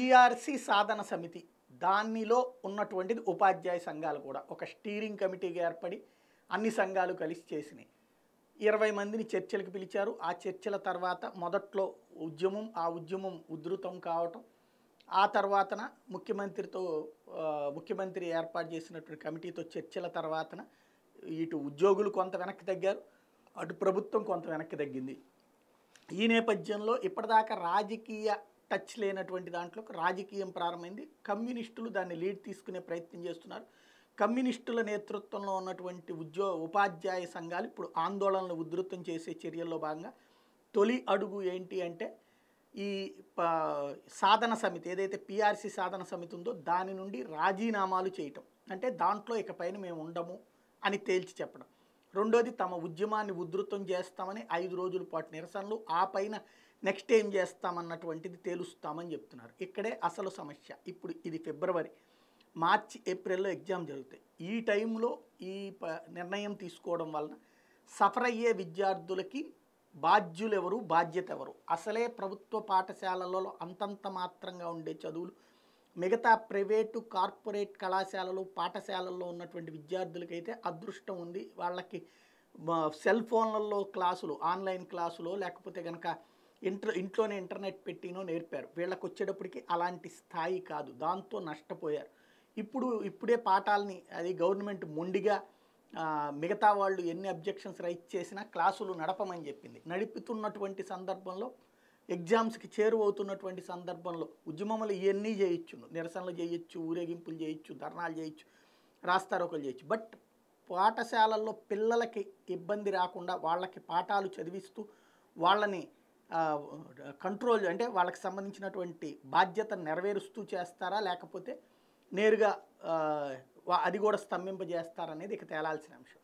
ERC e సాధన సమితి దానిలో ఉన్నటువంటిది ఉపాధ్యాయ సంఘాలు కూడా ఒక స్టీరింగ్ కమిటీగా ఏర్పడి అన్ని సంఘాలు కలిసి చేసినాయి ఇరవై మందిని చర్చలకు పిలిచారు ఆ చర్చల తర్వాత మొదట్లో ఉద్యమం ఆ ఉద్యమం ఉధృతం కావటం ఆ తర్వాతన ముఖ్యమంత్రితో ముఖ్యమంత్రి ఏర్పాటు చేసినటువంటి కమిటీతో చర్చల తర్వాతన ఇటు ఉద్యోగులు కొంత వెనక్కి తగ్గారు అటు ప్రభుత్వం కొంత వెనక్కి తగ్గింది ఈ నేపథ్యంలో ఇప్పటిదాకా రాజకీయ టచ్ లేనటువంటి దాంట్లో రాజకీయం ప్రారంభమైంది కమ్యూనిస్టులు దాన్ని లీడ్ తీసుకునే ప్రయత్నం చేస్తున్నారు కమ్యూనిస్టుల నేతృత్వంలో ఉన్నటువంటి ఉద్యో ఉపాధ్యాయ సంఘాలు ఇప్పుడు ఆందోళనలు ఉధృతం చేసే చర్యల్లో భాగంగా తొలి అడుగు ఏంటి అంటే ఈ సాధన సమితి ఏదైతే పిఆర్సి సాధన సమితి ఉందో దాని నుండి రాజీనామాలు చేయటం అంటే దాంట్లో ఇకపైన మేము ఉండము అని తేల్చి చెప్పడం రెండోది తమ ఉద్యమాన్ని ఉధృతం చేస్తామని ఐదు రోజుల పాటు నిరసనలు ఆ పైన నెక్స్ట్ ఏం చేస్తామన్నటువంటిది తేలుస్తామని చెప్తున్నారు ఇక్కడే అసలు సమస్య ఇప్పుడు ఇది ఫిబ్రవరి మార్చి ఏప్రిల్లో ఎగ్జామ్ జరుగుతాయి ఈ టైంలో ఈ నిర్ణయం తీసుకోవడం వలన సఫర్ అయ్యే విద్యార్థులకి ఎవరు బాధ్యత ఎవరు అసలే ప్రభుత్వ పాఠశాలలలో అంతంత మాత్రంగా ఉండే చదువులు మిగతా ప్రైవేటు కార్పొరేట్ కళాశాలలు పాఠశాలల్లో ఉన్నటువంటి విద్యార్థులకైతే అదృష్టం ఉంది వాళ్ళకి సెల్ ఫోన్లలో క్లాసులు ఆన్లైన్ క్లాసులో లేకపోతే కనుక ఇంటర్ ఇంట్లోనే ఇంటర్నెట్ పెట్టినో నేర్పారు వీళ్ళకి వచ్చేటప్పటికి అలాంటి స్థాయి కాదు దాంతో నష్టపోయారు ఇప్పుడు ఇప్పుడే పాఠాలని అది గవర్నమెంట్ మొండిగా మిగతా వాళ్ళు ఎన్ని అబ్జెక్షన్స్ రైట్ చేసినా క్లాసులు నడపమని చెప్పింది నడుపుతున్నటువంటి సందర్భంలో ఎగ్జామ్స్కి చేరువవుతున్నటువంటి సందర్భంలో ఉద్యమములు ఇవన్నీ చేయొచ్చు నిరసనలు చేయొచ్చు ఊరేగింపులు చేయొచ్చు ధర్నాలు చేయొచ్చు రాస్తారోకలు చేయొచ్చు బట్ పాఠశాలల్లో పిల్లలకి ఇబ్బంది రాకుండా వాళ్ళకి పాఠాలు చదివిస్తూ వాళ్ళని కంట్రోల్ అంటే వాళ్ళకి సంబంధించినటువంటి బాధ్యత నెరవేరుస్తూ చేస్తారా లేకపోతే నేరుగా అది కూడా స్తంభింపజేస్తారనేది ఇక తేలాల్సిన అంశం